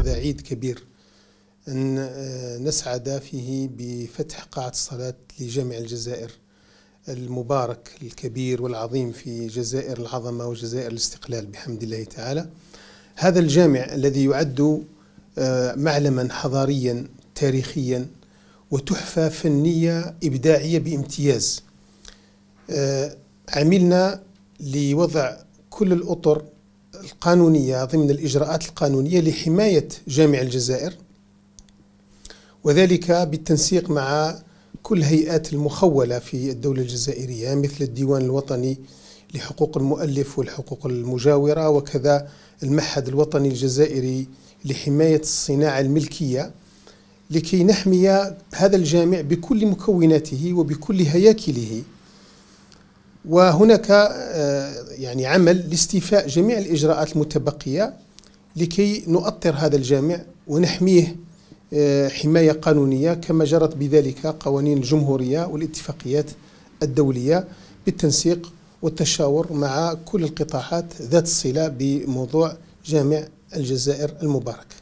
هذا عيد كبير أن آه، نسعد فيه بفتح قاعة الصلاة لجامع الجزائر المبارك الكبير والعظيم في جزائر العظمة وجزائر الاستقلال بحمد الله تعالى هذا الجامع الذي يعد آه، معلما حضاريا تاريخيا وتحفة فنية إبداعية بامتياز آه، عملنا لوضع كل الأطر القانونية ضمن الإجراءات القانونية لحماية جامع الجزائر وذلك بالتنسيق مع كل هيئات المخولة في الدولة الجزائرية مثل الديوان الوطني لحقوق المؤلف والحقوق المجاورة وكذا المعهد الوطني الجزائري لحماية الصناعة الملكية لكي نحمي هذا الجامع بكل مكوناته وبكل هياكله وهناك آه، يعني عمل لاستيفاء جميع الإجراءات المتبقية لكي نؤطر هذا الجامع ونحميه آه، حماية قانونية كما جرت بذلك قوانين الجمهورية والاتفاقيات الدولية بالتنسيق والتشاور مع كل القطاعات ذات الصلة بموضوع جامع الجزائر المبارك